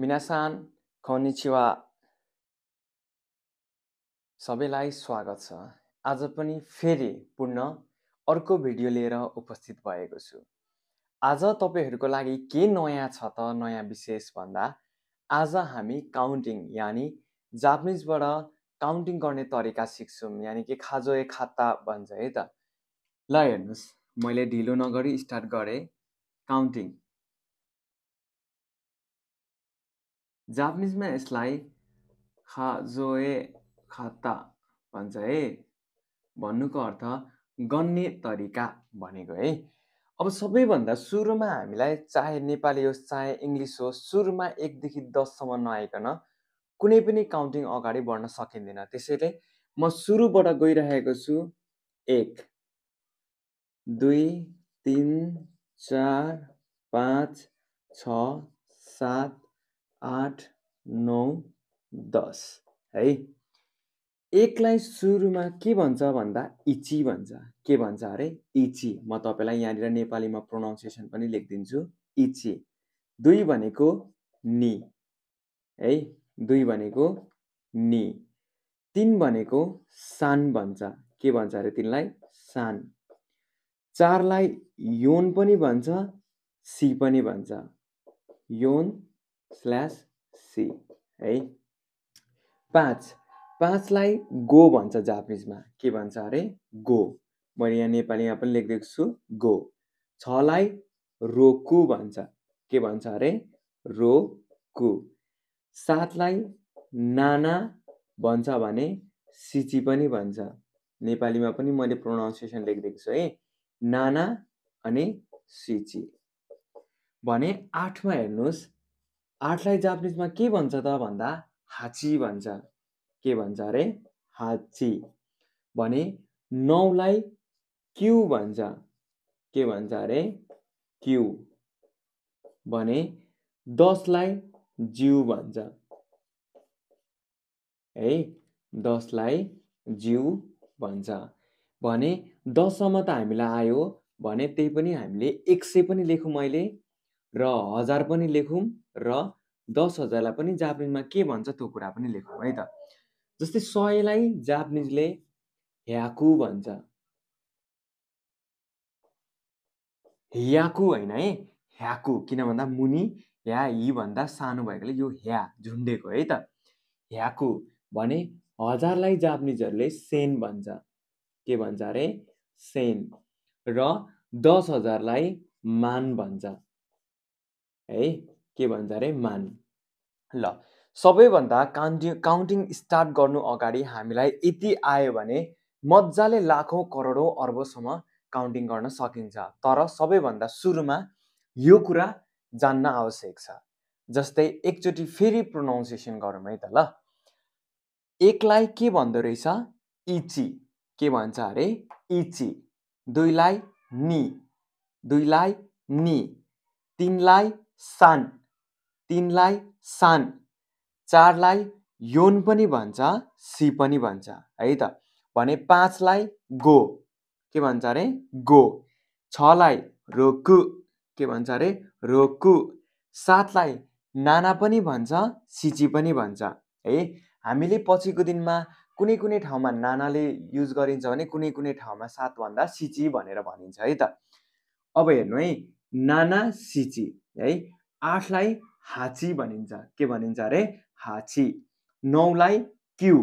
मिनासान सान सबैलाई स्वागत छ आज पनि फेरि पुनः अर्को भिडियो लिएर उपस्थित भएको छु आज तपाईँहरूको लागि के नयाँ छ त नयाँ विशेष भन्दा आज हामी काउन्टिङ यानि जापानिजबाट काउन्टिङ गर्ने तरिका सिक्छौँ यानि कि खाजोए खाता भन्छ है त ल हेर्नुहोस् मैले ढिलो नगरी स्टार्ट गरेँ काउन्टिङ जापानिजमा यसलाई खाजोए खाता भन्छ है भन्नुको अर्थ गन्ने तरिका भनेको है अब सबैभन्दा सुरुमा हामीलाई चाहे नेपाली होस् चाहे इङ्ग्लिस होस् सुरुमा एकदेखि दससम्म नआइकन कुनै पनि काउन्टिङ अगाडि बढ्न सकिँदैन त्यसैले म सुरुबाट गइरहेको छु एक दुई तिन चार पाँच छ सात आठ नौ दस है एकलाई सुरुमा के भन्छ भन्दा इची भन्छ के भन्छ अरे इची म तपाईँलाई यहाँनिर नेपालीमा प्रोनाउन्सिएसन पनि लेखिदिन्छु इची दुई भनेको नि है दुई भनेको नि तिन भनेको सान भन्छ के भन्छ अरे तिनलाई सान चारलाई योन पनि भन्छ सी पनि भन्छ योन स्ल्यास सी है पाँच पाँचलाई गो भन्छ जापानिजमा के भन्छ अरे गो मैले यहाँ नेपालीमा पनि लेखिदिएको छु गो छलाई रोकु भन्छ के भन्छ अरे रोकु सातलाई नाना भन्छ भने सिची पनि भन्छ नेपालीमा पनि मैले प्रोनाउन्सिएसन लेखिदिएको छु है नाना अनि सिची भने आठमा हेर्नुहोस् आठलाई जापानिजमा के भन्छ त भन्दा हाची भन्छ के भन्छ अरे हाची भने नौलाई क्यु भन्छ के भन्छ अरे क्यु भने दसलाई जिउ भन्छ है दसलाई जिउ भन्छ भने दससम्म त हामीलाई आयो भने त्यही पनि हामीले एक सय पनि लेखौँ मैले र हजार पनि लेखौँ र दस हजारलाई पनि जापानिजमा के भन्छ त्यो कुरा पनि लेखौँ है त जस्तै सयलाई जापानिजले ह्याकु भन्छ ह्याकु होइन है ह्याकु किन भन्दा मुनि ह्या यी भन्दा सानो भएकोले यो ह्या झुन्डेको है त ह्याकु भने हजारलाई जापानिजहरूले सेन भन्छ के भन्छ अरे सेन र दस हजारलाई मान भन्छ है के भन्छ अरे मान ल सबैभन्दा काउन्टिङ काउन्टिङ स्टार्ट गर्नु अगाडि हामीलाई यति आयो भने मजाले लाखौँ करोडौँ अर्बसम्म काउन्टिङ गर्न सकिन्छ तर सबैभन्दा सुरुमा यो कुरा जान्न आवश्यक छ जस्तै एकचोटि फेरि प्रोनाउन्सिएसन गरौँ है त ल एकलाई के भन्दो रहेछ इची के भन्छ अरे इची दुईलाई नि दुईलाई नि तिनलाई सान तिनलाई सान चारलाई योन पनि भन्छ सी पनि भन्छ है त भने पाँचलाई गो के भन्छ अरे गो छलाई रोकु के भन्छ अरे रोकु सातलाई नाना पनि भन्छ सिची पनि भन्छ है हामीले पछिको दिनमा कुनै कुनै ठाउँमा नानाले युज गरिन्छ भने कुनै कुनै ठाउँमा सातभन्दा सिची भनेर भनिन्छ है त अब हेर्नु है नाना सिची है आठलाई हाची भनिन्छ के भनिन्छ अरे हाची नौलाई क्यु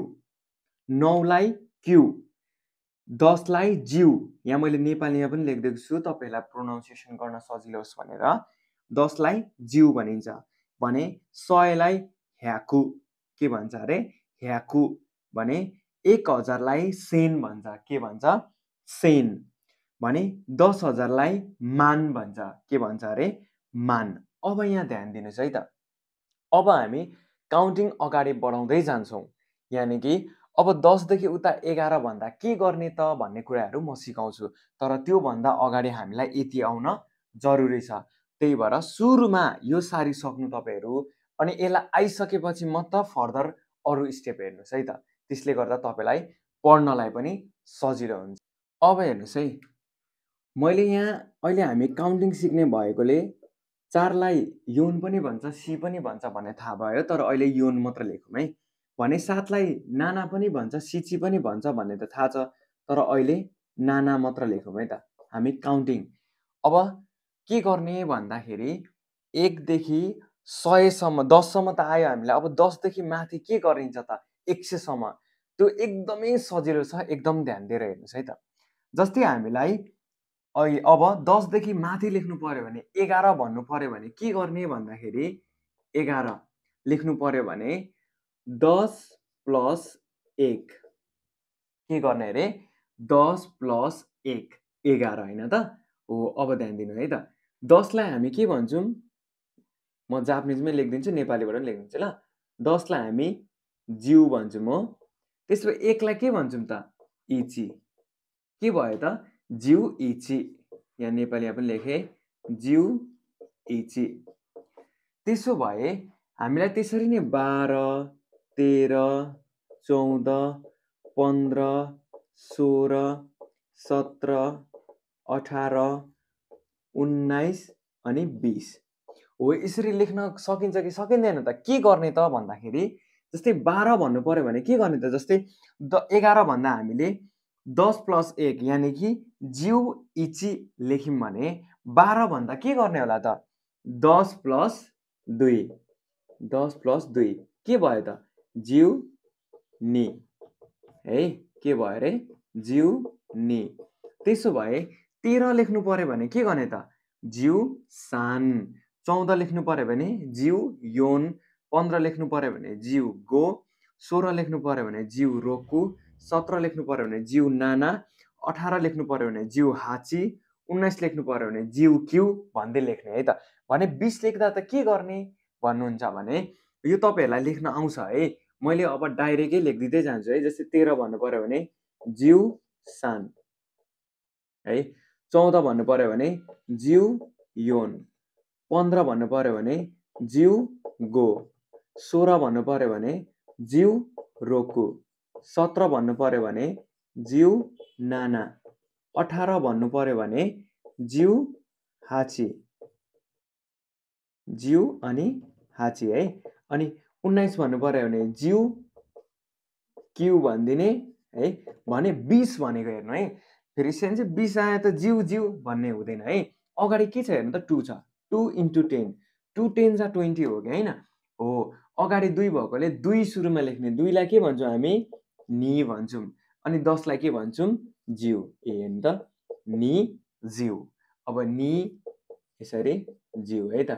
नौलाई क्यु दसलाई जिउ यहाँ मैले नेपालीमा पनि लेखिदिएको छु तपाईँहरूलाई प्रोनाउन्सिएसन गर्न सजिलो होस् भनेर दसलाई जिउ भनिन्छ भने सयलाई ह्याकु के भन्छ अरे ह्याकु भने एक हजारलाई सेन भन्छ के भन्छ सेन भने दस हजारलाई मान भन्छ के भन्छ अरे मान अब यहाँ ध्यान दिनुहोस् है त अब हामी काउन्टिङ अगाडि बढाउँदै जान्छौँ यानि कि अब दसदेखि उता एघार भन्दा के गर्ने त भन्ने कुराहरू म सिकाउँछु तर त्योभन्दा अगाडि हामीलाई यति आउन जरुरी छ त्यही भएर सुरुमा यो सारी सक्नु तपाईँहरू अनि यसलाई आइसकेपछि त फर्दर अरू स्टेप हेर्नुहोस् है त त्यसले गर्दा तपाईँलाई पढ्नलाई पनि सजिलो हुन्छ अब हेर्नुहोस् है मैले यहाँ अहिले हामी काउन्टिङ सिक्ने भएकोले चारलाई यौन पनि भन्छ सी पनि भन्छ भन्ने थाहा भयो तर अहिले यौन मात्र लेखौँ है भने सातलाई नाना पनि भन्छ सिची पनि भन्छ भन्ने त थाहा छ तर अहिले नाना मात्र लेखौँ है त हामी काउन्टिङ अब के गर्ने भन्दाखेरि एकदेखि सयसम्म दससम्म त आयो हामीलाई अब दसदेखि माथि के गरिन्छ त एक सयसम्म त्यो एकदमै सजिलो छ एकदम ध्यान दिएर हेर्नुहोस् है त जस्तै हामीलाई अहिले अब दसदेखि माथि लेख्नु पऱ्यो भने एघार भन्नु पऱ्यो भने के गर्ने भन्दाखेरि एघार लेख्नु पऱ्यो भने दस प्लस एक के गर्ने अरे दस प्लस एक एघार होइन त हो अब ध्यान दिनु है त दसलाई हामी के भन्छौँ म जापानिजमै लेखिदिन्छु नेपालीबाट पनि लेखिदिन्छु ल दसलाई हामी जिउ भन्छौँ हो त्यसो एकलाई के भन्छौँ त इची के भयो त जिउ इची यहाँ नेपालीमा पनि लेखेँ जिउ इची त्यसो भए हामीलाई त्यसरी नै बाह्र तेह्र चौध पन्ध्र सोह्र सत्र अठार उन्नाइस अनि बिस हो यसरी लेख्न सकिन्छ कि सकिँदैन त के गर्ने त भन्दाखेरि जस्तै बाह्र भन्नु पऱ्यो भने के गर्ने त जस्तै द भन्दा हामीले दस प्लस एक यानि कि जिउ इची लेख्यौँ भने बाह्रभन्दा के गर्ने होला त दस प्लस दुई दस प्लस दुई के भयो त जिउ नि है के भयो अरे जिउ नि त्यसो भए तेह्र लेख्नु पऱ्यो भने के गर्ने त जिउ सान चौध लेख्नु पऱ्यो भने जिउ योन पन्ध्र लेख्नु पऱ्यो भने जिउ गो सोह्र लेख्नु पऱ्यो भने जिउ रोकु सत्र लेख्नु पऱ्यो भने जिउ नाना अठार लेख्नु पऱ्यो भने जिउ हाची उन्नाइस लेख्नु पऱ्यो भने जिउ क्यु भन्दै लेख्ने है त भने बिस लेख्दा त के गर्ने भन्नुहुन्छ भने यो तपाईँहरूलाई लेख्न आउँछ है मैले अब डाइरेक्टै लेखिदिँदै जान्छु है जस्तै तेह्र भन्नु पऱ्यो भने जिउ सान है चौध भन्नु पऱ्यो भने जिउ योन पन्ध्र भन्नु पऱ्यो भने जिउ गो सोह्र भन्नु पऱ्यो भने जिउ रोकु सत्र भन्नु पर्यो भने जिउ नाना अठार भन्नु पऱ्यो भने जिउ हाची जिउ अनि हाची है अनि उन्नाइस भन्नु पऱ्यो भने जिउ क्यु भनिदिने है भने बिस भनेको हेर्नु है फेरि सेन्स बिस आयो त जिउ जिउ भन्ने हुँदैन है अगाडि के छ हेर्नु त टू छ two into ten two ten छ ट्वेन्टी हो कि होइन हो अगाडि दुई भएकोले दुई सुरुमा लेख्ने दुईलाई के भन्छौँ हामी नि भन्छौँ अनि दसलाई के भन्छौँ जिउ ए त नि जिउ अब नि यसरी जिउ है त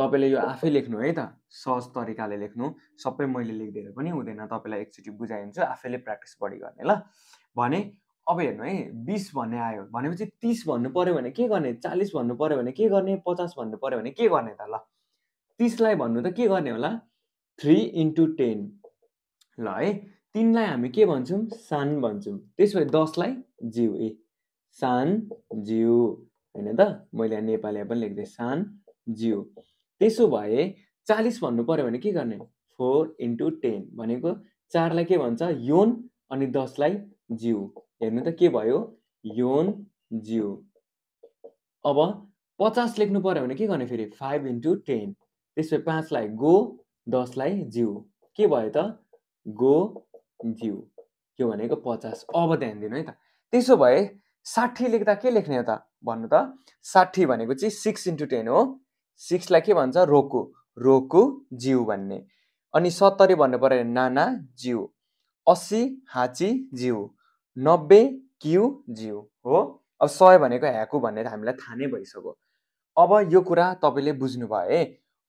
तपाईँले यो आफै लेख्नु है त सहज तरिकाले लेख्नु सबै मैले लेखिदिएर पनि हुँदैन तपाईँलाई एकचोटि बुझाइदिन्छु आफैले प्र्याक्टिस बढी गर्ने ल भने अब हेर्नु है बिस भन्ने आयो भनेपछि तिस भन्नु पऱ्यो भने के गर्ने चालिस भन्नु पऱ्यो भने के गर्ने पचास भन्नु पऱ्यो भने के गर्ने त ल तिसलाई भन्नु त के गर्ने होला थ्री इन्टु टेन ल है तिनलाई हामी के भन्छौँ सान भन्छौँ त्यसो भए दसलाई जिउ ए सान जिउ होइन त मैले यहाँ नेपालीमा पनि लेख्दै सान जिउ त्यसो भए चालिस भन्नु पऱ्यो भने के गर्ने फोर इन्टु टेन भनेको चारलाई के भन्छ योन अनि दसलाई जिउ हेर्नु त के भयो योन जिउ अब पचास लेख्नु पऱ्यो भने के गर्ने फेरि फाइभ इन्टु टेन त्यसो भए पाँचलाई गो दसलाई जिउ के भयो त गो जिउ त्यो भनेको पचास अब ध्यान दिनु है त त्यसो भए साठी लेख्दा के लेख्ने हो त भन्नु त साठी भनेको चाहिँ सिक्स इन्टु टेन हो सिक्सलाई के भन्छ रोकु रोकु जिउ भन्ने अनि सत्तरी भन्नु पऱ्यो नाना जिउ अस्सी हाँची जिउ नब्बे क्यु जिउ हो अब सय भनेको ह्याकु भनेर हामीलाई थाहा नै भइसक्यो अब यो कुरा तपाईँले बुझ्नुभयो है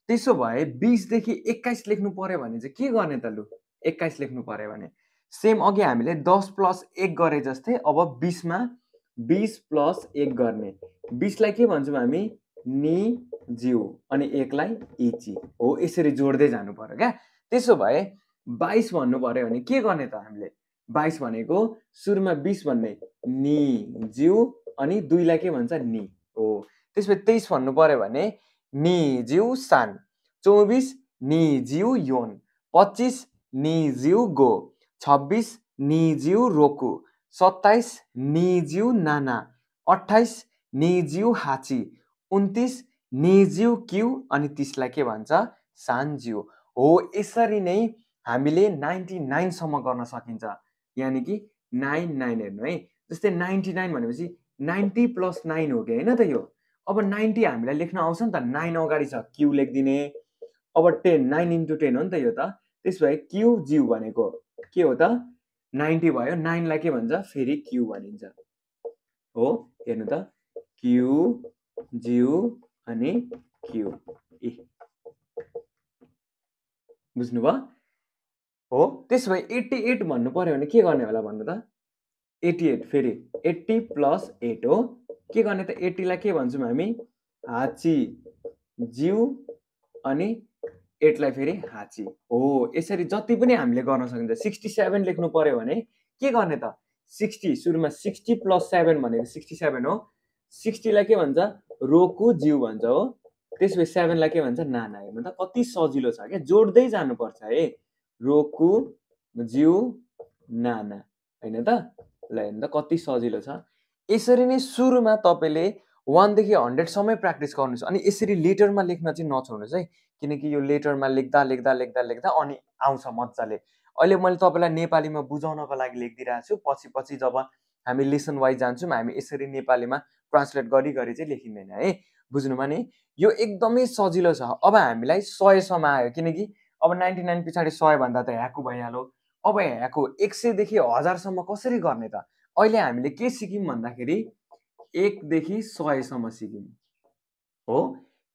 त्यसो भए बिसदेखि एक्काइस लेख्नु पऱ्यो भने चाहिँ के गर्ने त लु एक्काइस लेख्नु पऱ्यो भने सेम अघि हामीले दस प्लस एक गरे जस्तै अब बिसमा बिस प्लस एक गर्ने बिसलाई के भन्छौँ हामी नि जिउ अनि एकलाई इची हो यसरी जोड्दै जानु पऱ्यो क्या त्यसो भए बाइस भन्नु पऱ्यो भने के गर्ने त हामीले बाइस भनेको सुरुमा बिस भन्ने नि जिउ अनि दुईलाई के भन्छ नि हो त्यसपछि तेइस भन्नु पऱ्यो भने जिउ सान चौबिस नि जिउ योन पच्चिस नि जिउ गो छब्बिस निजिउ रोकु सत्ताइस निजिउ नाना अट्ठाइस निजिउ हाची उन्तिस निजिउ क्यु अनि तिसलाई के भन्छ सान्ज्यु हो यसरी नै हामीले नाइन्टी नाइनसम्म गर्न सकिन्छ यानि कि नाइन नाइन हेर्नु है जस्तै नाइन्टी नाइन भनेपछि नाइन्टी प्लस नाइन हो कि होइन त यो अब नाइन्टी हामीलाई लेख्न आउँछ नि त नाइन अगाडि छ क्यु लेखिदिने अब टेन नाइन इन्टु टेन हो नि त यो त त्यसो भए क्यु जिउ भनेको के हो त नाइन्टी भयो नाइनलाई के भन्छ फेरि क्यु भनिन्छ हो हेर्नु त क्यु जिउ अनि क्यु ए बुझ्नुभयो हो त्यसो भए एट्टी एट भन्नु पऱ्यो भने के गर्ने होला भन्नु त एट्टी एट फेरि एट्टी प्लस एट हो के गर्ने त एट्टीलाई के भन्छौँ हामी हाची जिउ अनि एटलाई फेरि हाँची हो यसरी जति पनि हामीले गर्न सकिन्छ सिक्सटी सेभेन लेख्नु पऱ्यो भने के गर्ने त सिक्सटी सुरुमा सिक्सटी प्लस सेभेन भनेको सिक्सटी सेभेन हो सिक्सटीलाई के भन्छ रोकु जिउ भन्छ हो त्यसपछि सेभेनलाई के भन्छ नाना हेर्नु त कति सजिलो छ क्या जोड्दै जानुपर्छ है रोकु जिउ नाना होइन त ल हेर्नु त कति सजिलो छ यसरी नै सुरुमा तपाईँले वानदेखि हन्ड्रेडसम्मै प्र्याक्टिस गर्नुहोस् अनि यसरी लेटरमा लेख्न चाहिँ नछोड्नुहोस् है किनकि यो लेटरमा लेख्दा लेख्दा लेख्दा लेख्दा अनि आउँछ मजाले अहिले मैले तपाईँलाई नेपालीमा बुझाउनको लागि लेखिदिइरहेको छु पछि पछि जब हामी लेसन वाइज जान्छौँ हामी यसरी नेपालीमा ट्रान्सलेट गरी गरी चाहिँ लेखिँदैन है बुझ्नुमा नि यो एकदमै सजिलो छ अब हामीलाई सयसम्म आयो किनकि अब नाइन्टी नाइन पछाडि सयभन्दा त ह्याकु भइहाल्यो अब ह्याकु एक सयदेखि हजारसम्म कसरी गर्ने त अहिले हामीले के सिक्यौँ भन्दाखेरि एकदेखि सयसम्म सिक्यौँ हो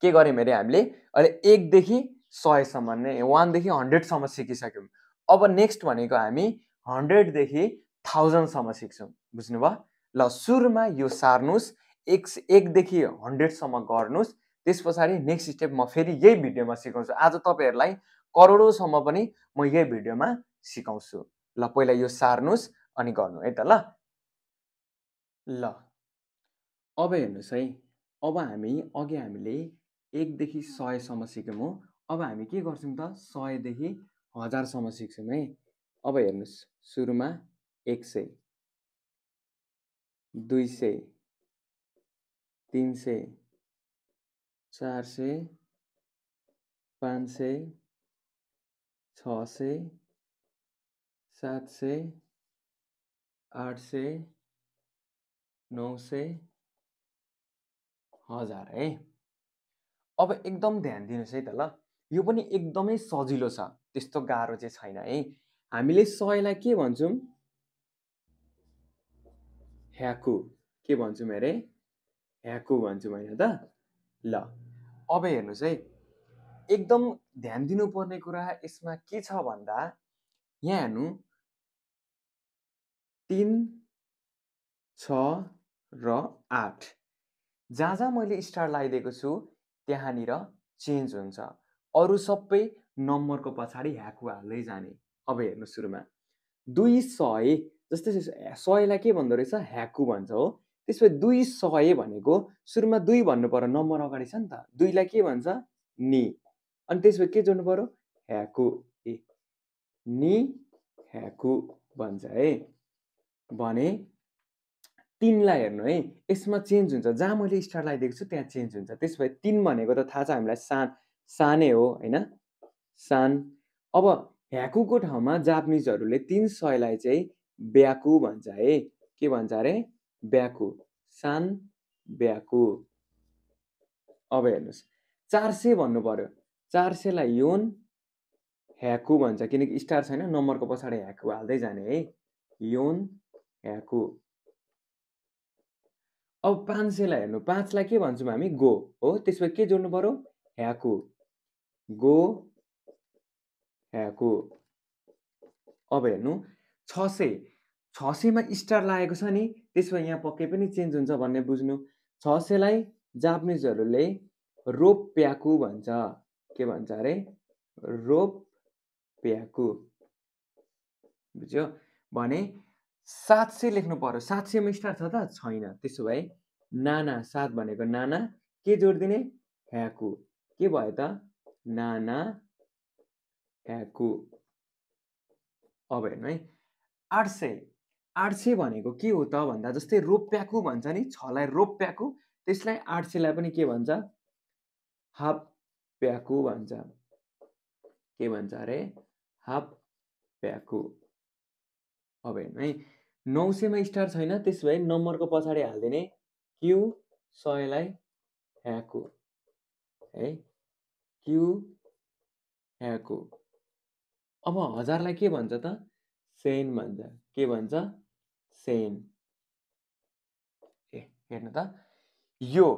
के गऱ्यौँ अरे हामीले अहिले एकदेखि सयसम्म नै वानदेखि हन्ड्रेडसम्म सिकिसक्यौँ अब नेक्स्ट भनेको हामी हन्ड्रेडदेखि थाउजन्डसम्म सिक्छौँ बुझ्नुभयो ल सुरुमा यो सार्नुहोस् एक एकदेखि हन्ड्रेडसम्म गर्नुहोस् त्यस पछाडि नेक्स्ट स्टेप म फेरि यही भिडियोमा सिकाउँछु आज तपाईँहरूलाई करोडौँसम्म पनि म यही भिडियोमा सिकाउँछु ल पहिला यो सार्नुहोस् अनि गर्नु है त ल ल अब हेर्नुहोस् है अब हामी अघि हामीले एकदेखि सयसम्म सिक्यौँ हो अब हामी के गर्छौँ त सयदेखि हजारसम्म सिक्छौँ है अब हेर्नुहोस् सुरुमा एक सय दुई सय तिन सय चार सय पाँच सय छ सय सात सय आठ सय नौ सय हजार है अब एकदम ध्यान दिनुहोस् है त ल यो पनि एकदमै सजिलो छ त्यस्तो गाह्रो चाहिँ छैन है हामीले सयलाई के भन्छौँ ह्याकु के भन्छौँ अरे ह्याकु भन्छौँ होइन त ल अब हेर्नुहोस् है एकदम ध्यान दिनुपर्ने कुरा यसमा के छ भन्दा यहाँ हेर्नु तिन छ र आठ जहाँ जहाँ मैले स्टार लगाइदिएको छु त्यहाँनिर चेन्ज हुन्छ अरू सबै नम्बरको पछाडि ह्याकु हाल्दै जाने अब हेर्नु सुरुमा दुई सय जस्तै सयलाई के भन्दो रहेछ ह्याकु भन्छ हो त्यसपछि दुई सय भनेको सुरुमा दुई भन्नु पर्यो नम्बर अगाडि छ नि त दुईलाई के भन्छ नि अनि त्यसपछि के जोड्नु पऱ्यो ह्याकु ए नि ह्याकु भन्छ है भने तिनलाई हेर्नु है यसमा चेन्ज हुन्छ जहाँ मैले स्टार लगाइदिएको छु त्यहाँ चेन्ज हुन्छ त्यसो भए तिन भनेको त थाहा छ हामीलाई सान सानै हो होइन सान अब ह्याकुको ठाउँमा जापानिजहरूले तिन सयलाई चाहिँ ब्याकु भन्छ है के भन्छ अरे ब्याकु सान ब्याकु अब हेर्नुहोस् चार सय भन्नु पऱ्यो चार सयलाई योन ह्याकु भन्छ किनकि स्टार छैन नम्बरको पछाडि ह्याकु हाल्दै जाने है योन ह्याकु अब पाँच सयलाई हेर्नु पाँचलाई के भन्छौँ हामी गो हो त्यसमा के जोड्नु पऱ्यो ह्याकु गो ह्याकु अब हेर्नु छ सय छ सयमा स्टार लागेको छ नि त्यसमा यहाँ पक्कै पनि चेन्ज हुन्छ भन्ने बुझ्नु छ सयलाई जापानिजहरूले रोप प्याकु भन्छ के भन्छ अरे रोप प्याकु बुझ्यो भने सात सय लेख्नु पर्यो सात सयमा स्टार्ट छ त छैन त्यसो भए नाना सात भनेको नाना के जोडिदिने ह्याकु के भयो त नाना ह्याकु अब हेर्नु है आठ सय आठ सय भनेको के हो त भन्दा जस्तै रोप्याकु भन्छ नि छलाई रोप्याकु त्यसलाई आठ सयलाई पनि के भन्छ हाफ प्याकु भन्छ के भन्छ अरे हाफ प्याकु अब हेर्नु है नौ सयमा स्टार छैन त्यसो भए नम्बरको पछाडि हालिदिने क्यु सयलाई ह्याको है क्यु ह्याको अब हजारलाई के भन्छ त सेन भन्छ के भन्छ सेन ए हेर्नु त यो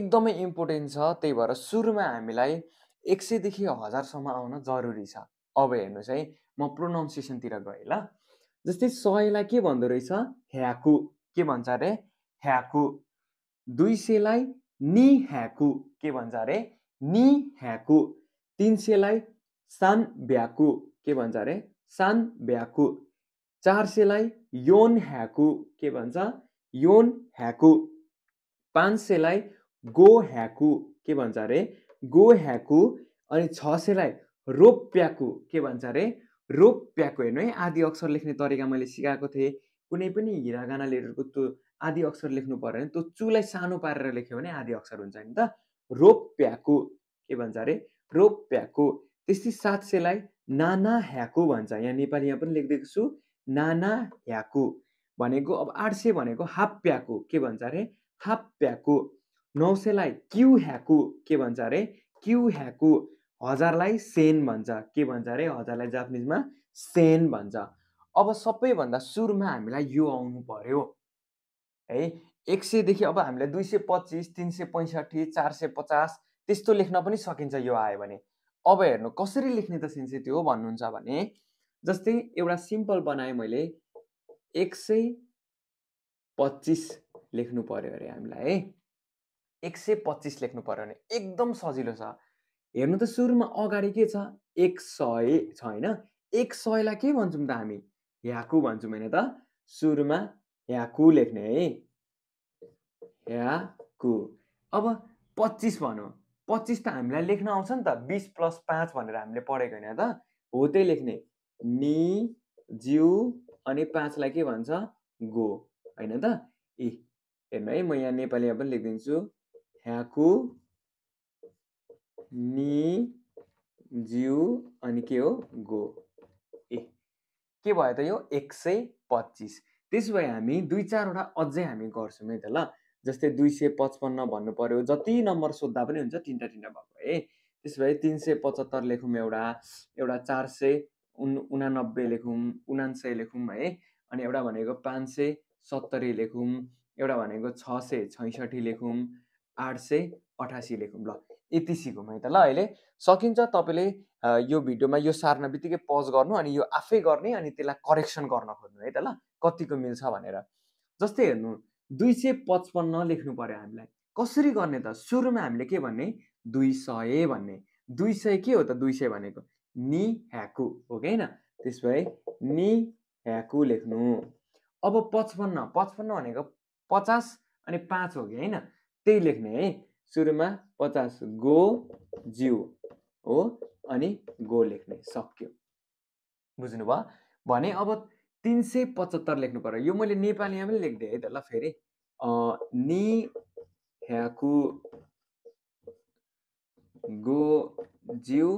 एकदमै इम्पोर्टेन्ट छ त्यही भएर सुरुमा हामीलाई एक सयदेखि हजारसम्म आउन जरुरी छ अब हेर्नुहोस् है म प्रोनाउन्सिएसनतिर गएँ ल जस्तै सयलाई के भन्दो रहेछ ह्याकु के भन्छ अरे ह्याकु दुई सयलाई नि ह्याकु के भन्छ अरे नि ह्याकु तिन सयलाई सान भ्याकु के भन्छ अरे सान भ्याकु चार सयलाई योन ह्याकु के भन्छ योन ह्याकु पाँच सयलाई गो ह्याकु के भन्छ अरे गो ह्याकु अनि छ सयलाई रोप्याकु के भन्छ अरे रोप प्याक हेर्नु है आदि अक्षर लेख्ने तरिका मैले सिकाएको थिएँ कुनै पनि हिरागाना लेटरको त्यो आदि अक्षर लेख्नु पऱ्यो भने त्यो चुलाई सानो पारेर लेख्यो भने आदि अक्षर हुन्छ नि त रोप प्याकु के भन्छ अरे रोप प्याको त्यस्तै सात सयलाई नाना ह्याको भन्छ यहाँ नेपालीमा पनि लेखिदिएको छु नाना ह्याको भनेको अब आठ सय भनेको हाप्याको के भन्छ अरे हाप्याको नौ सयलाई क्यु ह्याको के भन्छ अरे क्यु ह्याको हजारलाई सेन भन्छ के भन्छ अरे हजारलाई जापानिजमा सेन भन्छ अब सबैभन्दा सुरुमा हामीलाई यो आउनु पर्यो है एक सयदेखि अब हामीलाई दुई सय पच्चिस तिन सय पैँसठी चार सय पचास त्यस्तो लेख्न पनि सकिन्छ यो आयो भने अब हेर्नु कसरी लेख्ने त सिन्से त्यो भन्नुहुन्छ भने जस्तै एउटा सिम्पल बनाएँ मैले एक सय पच्चिस लेख्नु पऱ्यो अरे हामीलाई है एक सय पच्चिस लेख्नु पऱ्यो भने एकदम सजिलो छ हेर्नु त सुरुमा अगाडि के छ एक सय छ होइन एक सयलाई के भन्छौँ त हामी ह्याकु भन्छौँ होइन त सुरुमा ह्याकु लेख्ने है ह्याकु अब पच्चिस भनौँ पच्चिस त हामीलाई लेख्न आउँछ नि त बिस प्लस पाँच भनेर हामीले पढेको होइन त हो त्यही लेख्ने नि जिउ अनि पाँचलाई के भन्छ गो होइन त ए हेर्नु है म यहाँ नेपालीमा पनि लेखिदिन्छु ह्याकु नि जिउ अनि के हो गो ए के भयो त यो एक सय पच्चिस त्यसो भए हामी दुई चारवटा अझै हामी गर्छौँ है त ल जस्तै दुई सय पचपन्न भन्नु पऱ्यो जति नम्बर सोद्धा पनि हुन्छ तिनवटा तिनवटा भएको है त्यसो भए तिन सय पचहत्तर लेखौँ एउटा एउटा चार सय उन् उनानब्बे लेखौँ उनान्सय लेखौँ है अनि एउटा भनेको पाँच सय सत्तरी लेखौँ एउटा भनेको छ सय छैसठी लेखौँ आठ सय अठासी लेखौँ ल यति सिकौँ है त ल अहिले सकिन्छ तपाईँले यो भिडियोमा यो सार्न बित्तिकै पज गर्नु अनि यो आफै गर्ने अनि त्यसलाई करेक्सन गर्न खोज्नु है त ल कतिको मिल्छ भनेर जस्तै हेर्नु दुई सय पचपन्न लेख्नु पऱ्यो हामीलाई कसरी गर्ने त सुरुमा हामीले के भन्ने दुई सय भन्ने दुई सय के हो त दुई सय भनेको नि ह्याकु हो कि होइन त्यस भए नि ह्याकु लेख्नु अब पचपन्न पचपन्न भनेको पचास अनि पाँच हो कि होइन त्यही लेख्ने है सुरुमा पचास गो जिउ हो अनि गो लेख्ने सक्यो बुझ्नुभयो भने अब तिन सय पचहत्तर लेख्नु पऱ्यो यो मैले नेपालीमा पनि लेखिदिएँ है त ल फेरि नि ह्याकु गो जिउ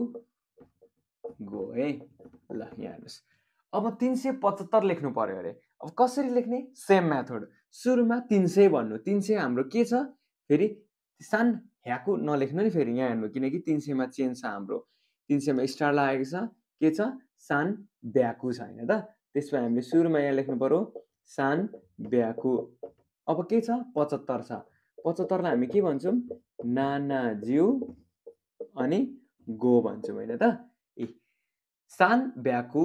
गो है ल यहाँ हेर्नुहोस् अब तिन सय पचहत्तर लेख्नु पऱ्यो अरे अब कसरी लेख्ने सेम मेथड सुरुमा तिन सय भन्नु तिन सय हाम्रो के छ फेरि सान ह्याकु नलेख्नु नि फेरि यहाँ हेर्नु किनकि तिन सयमा चेन्ज छ हाम्रो तिन सयमा स्टार लागेको छ के छ सान ब्याकु छ होइन त त्यसमा हामीले सुरुमा यहाँ लेख्नु पऱ्यो सान ब्याकु अब के छ पचहत्तर छ पचहत्तरलाई हामी के भन्छौँ जिउ अनि गो भन्छौँ होइन त ए सान ब्याकु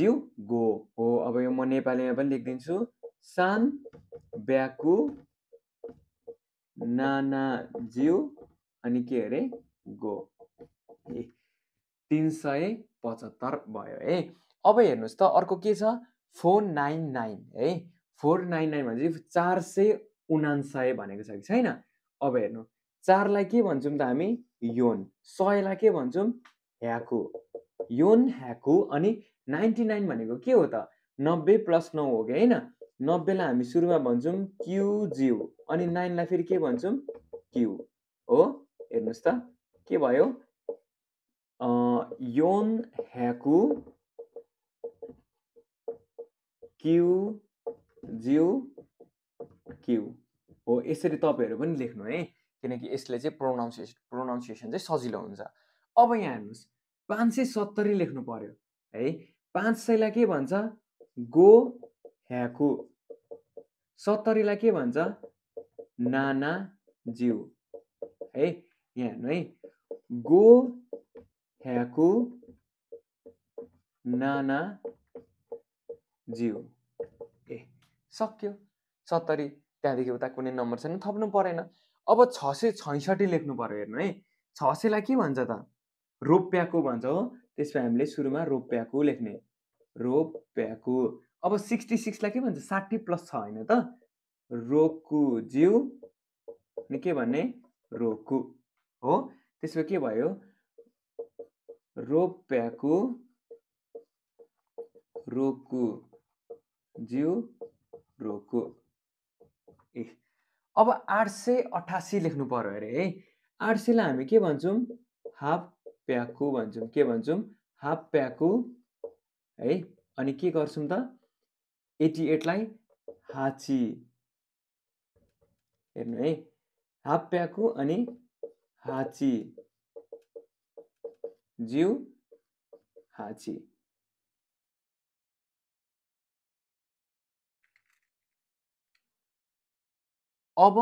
जिउ गो हो अब यो म नेपालीमा पनि लेखिदिन्छु सान ब्याकु जिउ अनि के अरे गो ए तिन सय पचहत्तर भयो है अब हेर्नुहोस् त अर्को के छ फोर नाइन नाइन है फोर नाइन नाइन भनेपछि चार सय उनान्सय भनेको छ कि छैन अब हेर्नु चारलाई के भन्छौँ त हामी योन सयलाई के भन्छौँ ह्याकु योन ह्याकु अनि नाइन्टी नाइन भनेको के हो त नब्बे प्लस नौ हो कि होइन नब्बेलाई हामी सुरुमा भन्छौँ जिउ अनि नाइनलाई फेरि के भन्छौँ क्यु हो हेर्नुहोस् त के भयो योन ह्याकु क्यु जिउ क्यु हो यसरी तपाईँहरू पनि लेख्नु है किनकि यसले चाहिँ प्रोनाउन्सिएसन प्रोनाउन्सिएसन चाहिँ सजिलो हुन्छ अब यहाँ हेर्नुहोस् पाँच सय सत्तरी लेख्नु पऱ्यो है पाँच सयलाई के भन्छ गो ह्याकु सत्तरीलाई के भन्छ नाना जिउ है यहाँ हेर्नु है गो ह्याकु नाना जिउ ए सक्यो सत्तरी त्यहाँदेखि उता कुनै नम्बर छैन थप्नु परेन अब छ सय छैसठी लेख्नु पऱ्यो हेर्नु है छ सयलाई के भन्छ त रोप्याको भन्छ हो त्यसमा हामीले सुरुमा रोप्याको लेख्ने रोप्याको अब सिक्सटी सिक्सलाई के भन्छ साठी प्लस छ होइन त रोकु जिउ अनि के भन्ने रोकु हो त्यसमा के भयो रोप्याकु रोकु जिउ रोकु ए अब आठ सय अठासी लेख्नु पर्यो अरे है आठ सयलाई हामी के भन्छौँ हाफ प्याकु भन्छौँ के भन्छौँ हाफ प्याकु है अनि के गर्छौँ त एट्टी एटलाई हाची हेर्नु है हाप्याकु अनि हाची जिउ हाची अब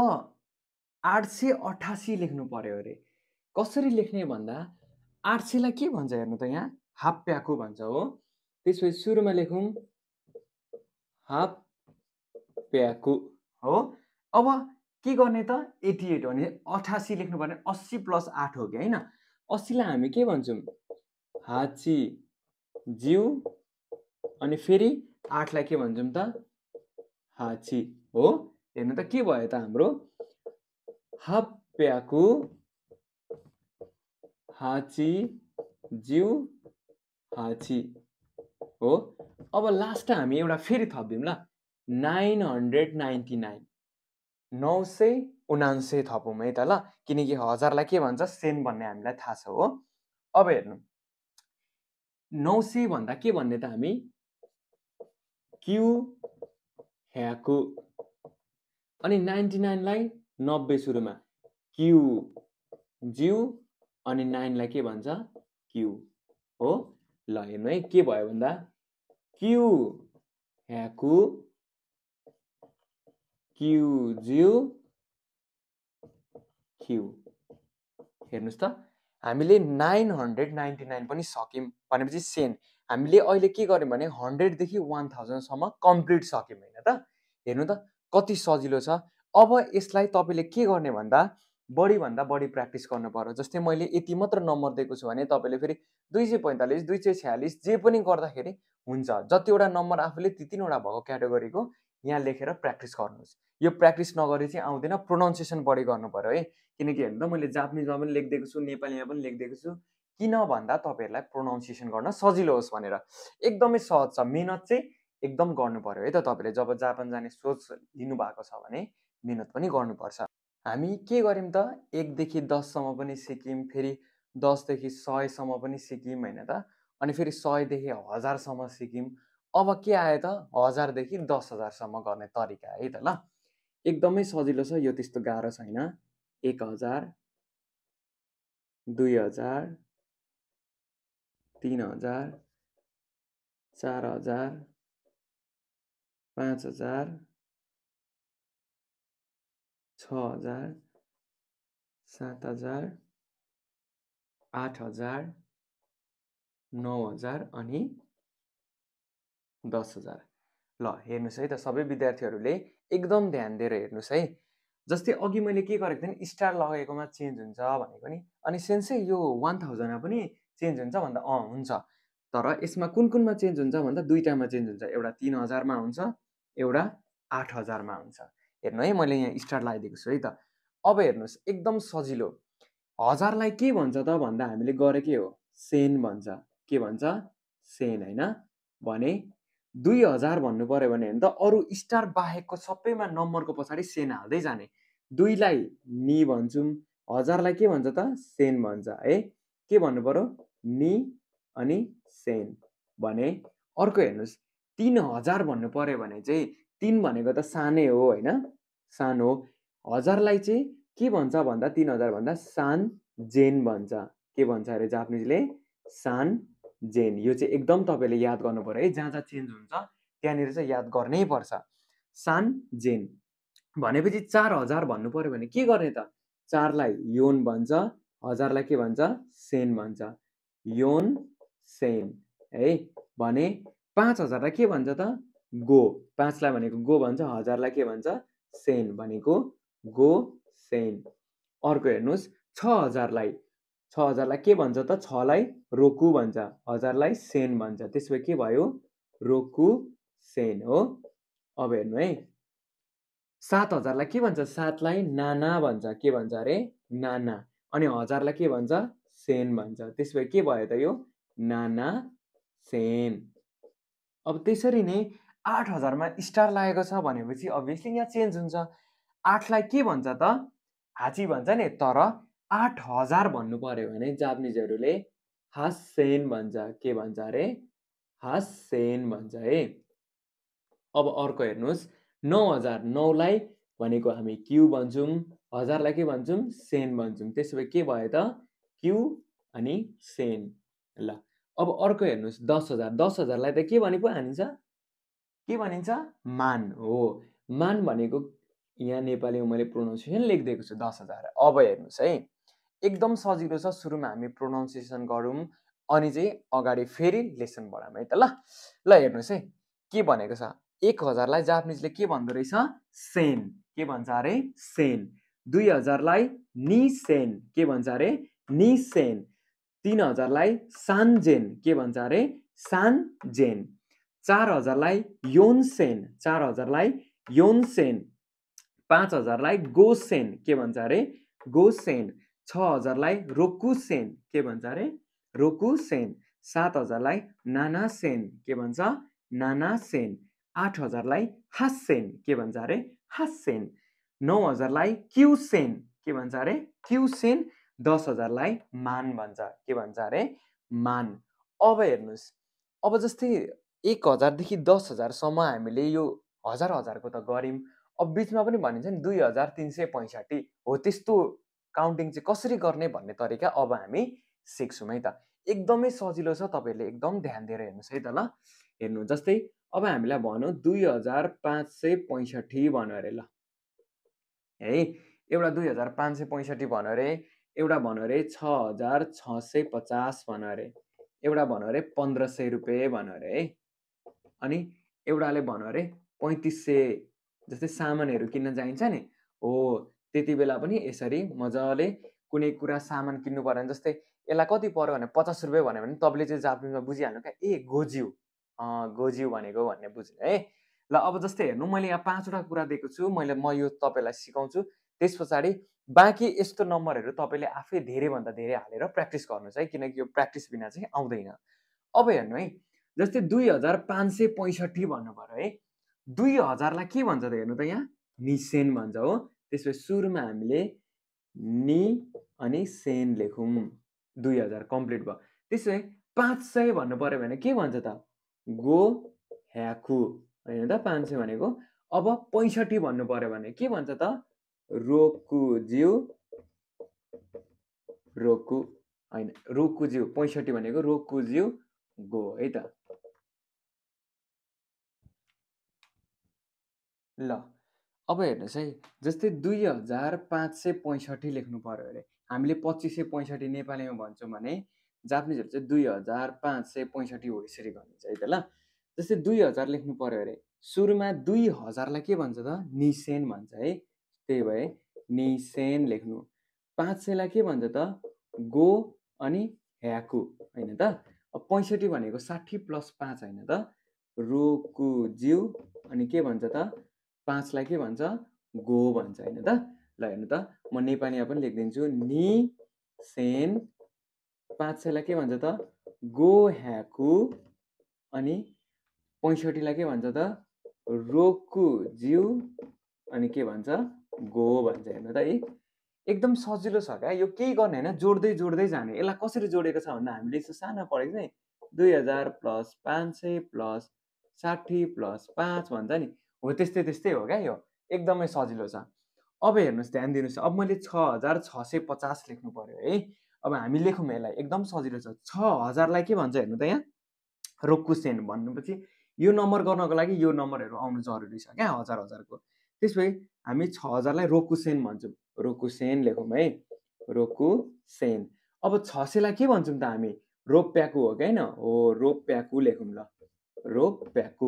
आठ सय अठासी लेख्नु पर्यो अरे कसरी लेख्ने भन्दा आठ सयलाई के भन्छ हेर्नु त यहाँ हाप्याको भन्छ हो त्यसपछि सुरुमा लेखौँ हाफ प्याकु हो अब के गर्ने त एटी एट भने अठासी लेख्नु पर्ने अस्सी प्लस आठ हो कि होइन अस्सीलाई हामी के भन्छौँ हाची जिउ अनि फेरि आठलाई के भन्छौँ त हाची हो हेर्नु त के भयो त हाम्रो हाफ प्याकु हाची जिउ हाची हो अब लास्ट हामी एउटा फेरि थपिदिउँ ल नाइन हन्ड्रेड नाइन्टी नाइन नौ सय उनान्सय थपौँ है त ल किनकि हजारलाई के भन्छ सेन भन्ने हामीलाई थाहा छ हो अब हेर्नु नौ सय भन्दा के भन्ने त हामी क्यु ह्याकु अनि नाइन्टी नाइनलाई नब्बे सुरुमा क्यु ज्यू अनि नाइनलाई के भन्छ क्यु हो ल हेर्नु है के भयो भन्दा क्यु ह्याकु क्युज्यु क्यु हेर्नुहोस् त हामीले नाइन हन्ड्रेड नाइन्टी नाइन पनि सक्यौँ भनेपछि सेन हामीले अहिले के गर्यौँ भने हन्ड्रेडदेखि वान थाउजन्डसम्म कम्प्लिट सक्यौँ होइन त हेर्नु त कति सजिलो छ अब यसलाई तपाईँले के गर्ने भन्दा बढीभन्दा बढी प्र्याक्टिस गर्नु पऱ्यो जस्तै मैले यति मात्र नम्बर दिएको छु भने तपाईँले फेरि दुई सय पैँतालिस दुई सय छ्यालिस जे पनि गर्दाखेरि हुन्छ जतिवटा नम्बर आफूले ती तिनवटा भएको क्याटेगोरीको यहाँ लेखेर प्र्याक्टिस गर्नुहोस् यो प्र्याक्टिस नगरी चाहिँ आउँदैन प्रोनाउन्सिएसन बढी गर्नु पऱ्यो है किनकि हेर्नु त मैले जापानिजमा पनि लेखिदिएको छु नेपालीमा पनि लेखिदिएको छु किन भन्दा तपाईँहरूलाई प्रोनाउन्सिएसन गर्न सजिलो होस् भनेर एकदमै सहज छ मिहिनेत चाहिँ एकदम गर्नु पऱ्यो है त तपाईँले जब जापान जाने सोच लिनुभएको छ भने मिहिनेत पनि गर्नुपर्छ हामी के गऱ्यौँ त एकदेखि दससम्म पनि सिक्यौँ फेरि दसदेखि सयसम्म पनि सिक्यौँ होइन त अनि फेरि सयदेखि हजारसम्म सिक्यौँ अब के आयो त हजारदेखि दस हजारसम्म गर्ने तरिका है त ल एकदमै सजिलो छ यो त्यस्तो गाह्रो छैन एक हजार दुई हजार तिन हजार चार हजार पाँच हजार छ हजार सात हजार आठ हजार नौ हजार अनि दस हजार ल हेर्नुहोस् है त सबै विद्यार्थीहरूले एकदम ध्यान दिएर हेर्नुहोस् है जस्तै अघि मैले के गरेको थिएँ स्टार लगेकोमा चेन्ज हुन्छ भनेको नि अनि सेन्सै यो वान थाउजन्डमा पनि चेन्ज हुन्छ भन्दा अँ हुन्छ तर यसमा कुन कुनमा चेन्ज हुन्छ भन्दा दुईवटामा चेन्ज हुन्छ एउटा तिन हजारमा हुन्छ एउटा आठ हजारमा हुन्छ हेर्नु है मैले यहाँ स्टार लगाइदिएको छु है त अब हेर्नुहोस् एकदम सजिलो हजारलाई के भन्छ त भन्दा हामीले गरे के हो सेन भन्छ के भन्छ सेन होइन भने दुई हजार भन्नु पऱ्यो भने त अरू स्टार बाहेकको सबैमा नम्बरको पछाडि सेन हाल्दै जाने दुईलाई नि भन्छौँ हजारलाई के भन्छ त सेन भन्छ है के भन्नु पऱ्यो नि अनि सेन भने अर्को हेर्नुहोस् तिन हजार भन्नु पऱ्यो भने चाहिँ तिन भनेको त सानै हो होइन सानो हजारलाई चाहिँ के भन्छ भन्दा तिन हजार भन्दा सान जेन भन्छ के भन्छ अरे जापानिजले सान जेन यो चाहिँ एकदम तपाईँले याद गर्नु पऱ्यो है जहाँ जहाँ चेन्ज हुन्छ त्यहाँनिर चाहिँ याद गर्नै पर्छ सान जेन भनेपछि चार हजार भन्नु पऱ्यो भने के गर्ने त चारलाई योन भन्छ हजारलाई के भन्छ सेन भन्छ योन सेन है भने पाँच हजारलाई के भन्छ त गो पाँचलाई भनेको गो भन्छ हजारलाई के भन्छ सेन भनेको गो सेन अर्को हेर्नुहोस् छ हजारलाई छ हजारलाई के भन्छ त छलाई रोकु भन्छ हजारलाई सेन भन्छ त्यसो भए के भयो रोकु सेन हो अब हेर्नु है सात हजारलाई के भन्छ सातलाई नाना भन्छ के भन्छ अरे नाना अनि हजारलाई के भन्छ सेन भन्छ त्यसो भए के भयो त यो नाना सेन अब त्यसरी नै आठ हजारमा स्टार लागेको छ भनेपछि अभियसली यहाँ चेन्ज हुन्छ आठलाई के भन्छ त हाची भन्छ नि तर आठ हजार भन्नु पऱ्यो भने जापानिजहरूले हास सेन भन्छ के भन्छ अरे हास सेन भन्छ है अब अर्को हेर्नुहोस् नौ हजार नौलाई भनेको हामी क्यु भन्छौँ हजारलाई के भन्छौँ सेन भन्छौँ त्यसो भए के भयो त क्यु अनि सेन ल अब अर्को हेर्नुहोस् दस हजार दस हजारलाई त के भने पो हानिन्छ के भनिन्छ मान हो मान भनेको यहाँ नेपालीमा मैले प्रोनाउन्सिएसन लेखिदिएको छु दस हजार अब हेर्नुहोस् है एकदम सजिलो छ सुरुमा हामी प्रोनाउन्सिएसन गरौँ अनि चाहिँ अगाडि फेरि लेसन बढाउँ है त ल ल हेर्नुहोस् है के भनेको छ एक हजारलाई जापानिजले के भन्दो रहेछ सेन के भन्छ अरे सेन दुई हजारलाई नि सेन के भन्छ अरे नि सेन तिन हजारलाई सानजेन के भन्छ अरे सानजेन चार हजारलाई योनसेन चार हजारलाई योनसेन पाँच हजारलाई गोसेन के भन्छ अरे गोसेन छ हजारलाई रोकुसेन के भन्छ अरे रोकुसेन सात हजारलाई नानासेन के भन्छ नानासेन आठ हजारलाई हासेन के भन्छ अरे हासेन नौ हजारलाई क्युसेन के भन्छ अरे क्युसेन दस हजारलाई मान भन्छ के भन्छ अरे मान अब हेर्नुहोस् अब जस्तै एक हजारदेखि दस हजारसम्म हामीले यो हजार हजारको त गऱ्यौँ अब बिचमा पनि भनिन्छ नि दुई हजार तिन सय पैँसाठी हो त्यस्तो काउन्टिङ चाहिँ कसरी गर्ने भन्ने तरिका अब हामी सिक्छौँ है त एकदमै सजिलो छ तपाईँहरूले एकदम ध्यान दिएर हेर्नुहोस् है त ल हेर्नु जस्तै अब हामीलाई भनौँ दुई हजार पाँच सय पैँसठी भन्यो अरे ल है एउटा दुई हजार पाँच सय पैँसठी भन्यो अरे एउटा भन्यो अरे छ हजार छ सय पचास भन्यो अरे एउटा भन्यो अरे पन्ध्र सय रुपियाँ भन्यो अरे है अनि एउटाले भन्यो अरे पैँतिस सय जस्तै सामानहरू किन्न चाहिन्छ नि हो त्यति बेला पनि यसरी मजाले कुनै कुरा सामान किन्नु पऱ्यो भने जस्तै यसलाई कति पऱ्यो भने पचास रुपियाँ भन्यो भने तपाईँले चाहिँ जापानिजमा बुझिहाल्नु क्या ए गोज्यू गोज्यू भनेको भन्ने बुझ्ने है ल अब जस्तै हेर्नु मैले यहाँ पाँचवटा कुरा दिएको छु मैले म यो तपाईँलाई सिकाउँछु त्यस पछाडि बाँकी यस्तो नम्बरहरू तपाईँले आफै धेरैभन्दा धेरै हालेर प्र्याक्टिस गर्नुहोस् है किनकि यो प्र्याक्टिस बिना चाहिँ आउँदैन अब हेर्नु है जस्तै दुई हजार पाँच सय पैँसठी भन्नु पऱ्यो है दुई हजारलाई के भन्छ त हेर्नु त यहाँ निसेन भन्छ हो त्यसपछि सुरुमा हामीले नि अनि सेन लेखौँ दुई हजार कम्प्लिट भयो त्यसै पाँच सय भन्नु पऱ्यो भने के भन्छ त गो ह्याकु होइन त पाँच सय भनेको अब पैँसठी भन्नु पऱ्यो भने के भन्छ त रोकु जिउ रोकु होइन रोकु जिउ पैँसठी भनेको रोकु जिउ गो है त ल अब हेर्नुहोस् है जस्तै दुई हजार पाँच सय पैँसठी लेख्नु पऱ्यो अरे हामीले पच्चिस सय पैँसठी नेपालीमा भन्छौँ भने जापानिजहरू चाहिँ दुई हजार पाँच सय पैँसठी हो यसरी भनिन्छ है त ल जस्तै दुई हजार लेख्नु पऱ्यो अरे सुरुमा दुई हजारलाई के भन्छ त निसेन भन्छ है त्यही भए निसेन लेख्नु पाँच सयलाई के भन्छ त गो अनि ह्याकु होइन त अब पैँसठी भनेको साठी प्लस पाँच होइन त रोकु जिउ अनि के भन्छ त पाँचलाई के भन्छ गो भन्छ होइन त ल हेर्नु त म नेपालीमा पनि लेखिदिन्छु नि सेन पाँच सयलाई के भन्छ त गो ह्याकु अनि पैँसठीलाई के भन्छ त रोकु जिउ अनि के भन्छ गो भन्छ हेर्नु त है एकदम सजिलो छ क्या यो केही गर्ने होइन जोड्दै जोड्दै जाने यसलाई कसरी जोडेको छ भन्दा हामीले यसो सानो पढेको चाहिँ दुई हजार प्लस पाँच सय प्लस साठी प्लस पाँच भन्छ नि हो त्यस्तै त्यस्तै हो क्या यो एकदमै सजिलो छ अब हेर्नुहोस् ध्यान दिनुहोस् अब मैले छ हजार छ सय पचास लेख्नु पऱ्यो है अब हामी लेखौँ यसलाई एकदम सजिलो छ छ हजारलाई के भन्छ हेर्नु त यहाँ रोक्कु सेन भन्नुपछि यो नम्बर गर्नको लागि यो नम्बरहरू आउनु जरुरी छ क्या हजार हजारको त्यस भए हामी छ हजारलाई रोक्कु सेन भन्छौँ रोक्कु सेन लेखौँ है रोक्कु सेन अब छ सयलाई के भन्छौँ त हामी रोप प्याकु हो क्या होइन हो रोप प्याकु लेखौँ ल रोप प्याकु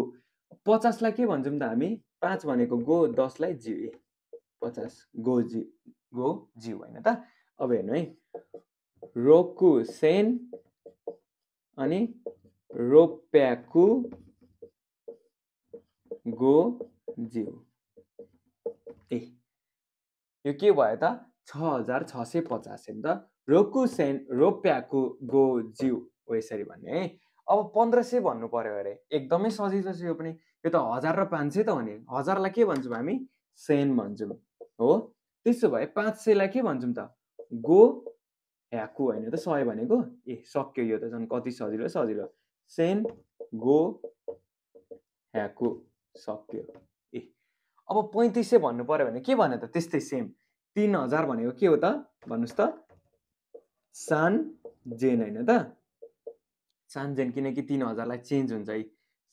पचासलाई के भन्छौँ त हामी पाँच भनेको गो दसलाई जिउ पचास गो जि गो जिउ होइन त अब हेर्नु है रोकु सेन अनि रोप्याकु गो जिउ ए यो के भयो त छ हजार छ सय पचास होइन त रोकु सेन रोप्याकु गो जिउ हो यसरी भन्ने है अब पन्ध्र सय भन्नु पऱ्यो अरे एकदमै सजिलो छ यो पनि यो त हजार र पाँच सय त हो नि हजारलाई के भन्छौँ हामी सेन भन्छौँ हो त्यसो भए पाँच सयलाई के भन्छौँ त गो ह्याकु होइन त सय भनेको ए सक्यो यो त झन् कति सजिलो सजिलो सेन गो ह्याकु सक्यो ए अब पैँतिस सय भन्नु पऱ्यो भने के भन्यो त त्यस्तै सेम तिन हजार भनेको के हो त भन्नुहोस् त सान जेन होइन त सानजेन किनकि तिन हजारलाई चेन्ज हुन्छ है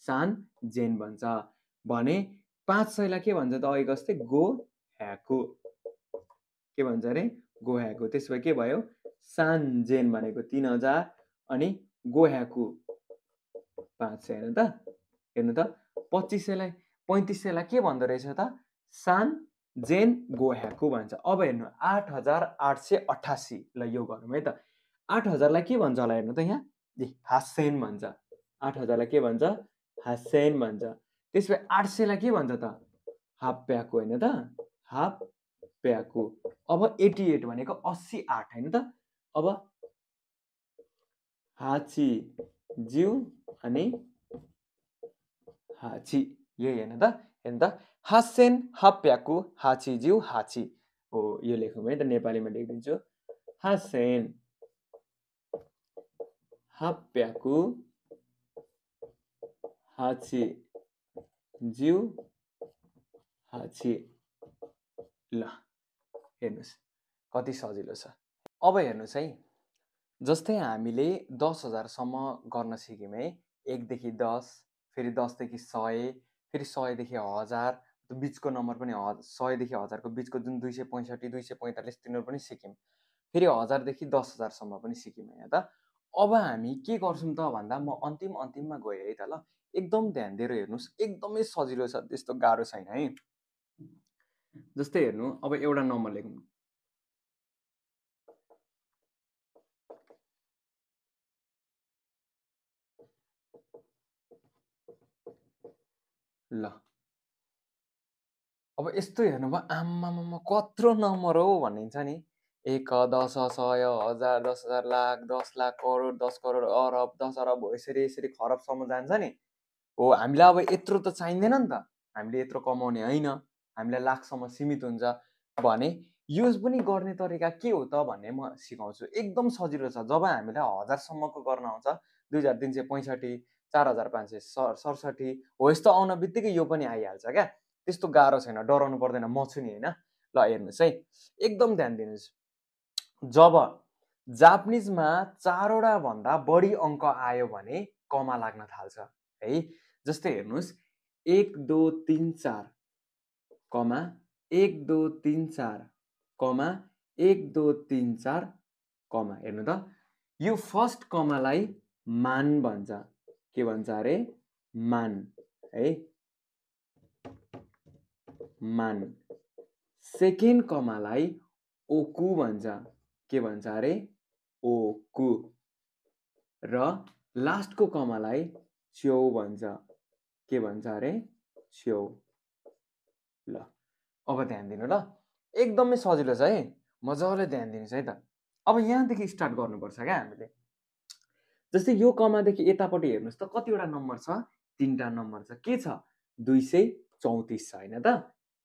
सान जेन भन्छ भने पाँच सयलाई के भन्छ त अघि जस्तै गो ह्याको के भन्छ अरे गो ह्याको त्यसो भए के भयो सान जेन भनेको तिन हजार अनि गो ह्याकु पाँच सय हेर्नु त हेर्नु त पच्चिस सयलाई पैँतिस सयलाई के भन्दो रहेछ त सान जेन गो ह्याको भन्छ अब हेर्नु आठ हजार आठ सय अठासी यो गरौँ है त आठ हजारलाई के भन्छ होला हेर्नु त यहाँ ए हासेन भन्छ आठ हजारलाई के भन्छ हासेन भन्छ त्यस भए आठ सयलाई के भन्छ त हाफ प्याकु होइन त हाफ प्याकु अब एटी एट भनेको अस्सी आठ होइन त अब हाची जिउ अनि हाची यही होइन त होइन त हासेन हाफ प्याकु हाची जिउ हाची हो यो लेखौँ है त नेपालीमा लेखिदिन्छु हासेन हाफ हाचिज्यू हाची ल हेर्नुहोस् कति सजिलो छ अब हेर्नुहोस् है जस्तै हामीले दस हजारसम्म गर्न सिक्यौँ है एकदेखि दस फेरि दसदेखि सय फेरि सयदेखि हजार बिचको नम्बर पनि ह सयदेखि हजारको बिचको जुन दुई सय पैँसठी दुई सय पैँतालिस तिनीहरू पनि सिक्यौँ फेरि हजारदेखि दस हजारसम्म पनि सिक्यौँ यहाँ त अब हामी के गर्छौँ त भन्दा म अन्तिम अन्तिममा गएँ है त ल एकदम ध्यान दिएर हेर्नुहोस् एकदमै सजिलो छ त्यस्तो गाह्रो छैन है जस्तै हेर्नु अब एउटा नम्बर लेख्नु ल अब यस्तो हेर्नुभयो आमामा कत्रो नम्बर हो भनिन्छ नि एक दस सय हजार दस हजार लाख दस लाख करोड दस करोड अरब दस अरब हो यसरी यसरी खरबसम्म जान्छ नि हो हामीलाई अब यत्रो त चाहिँदैन नि त हामीले यत्रो कमाउने होइन हामीलाई लाखसम्म सीमित हुन्छ भने युज पनि गर्ने तरिका के हो त भन्ने म सिकाउँछु एकदम सजिलो छ जब हामीलाई हजारसम्मको गर्न आउँछ दुई हजार तिन सय पैँसठी चार हजार पाँच सय सर सडसठी हो यस्तो आउन बित्तिकै यो पनि आइहाल्छ क्या त्यस्तो गाह्रो छैन डराउनु पर्दैन म छु नि होइन ल हेर्नुहोस् है एकदम ध्यान दिनुहोस् जब जापानिजमा चारवटा भन्दा बढी अङ्क आयो भने कमा लाग्न थाल्छ है जस्तै हेर्नुहोस् एक दो तिन चार कमा एक दो तिन चार कमा एक दो तिन चार कमा हेर्नु त यो फर्स्ट कमालाई मान भन्छ के भन्छ अरे मान है मान सेकेन्ड कमालाई ओकु भन्छ के भन्छ अरे ओकु र लास्टको कमालाई च्याउ भन्छ के भन्छ अरे छेउ ल अब ध्यान दिनु ल एकदमै सजिलो छ है मजाले ध्यान दिनुहोस् है त अब यहाँदेखि स्टार्ट गर्नुपर्छ क्या हामीले जस्तै यो कमादेखि यतापट्टि हेर्नुहोस् त कतिवटा नम्बर छ तिनवटा नम्बर छ के छ दुई सय चौतिस छ होइन त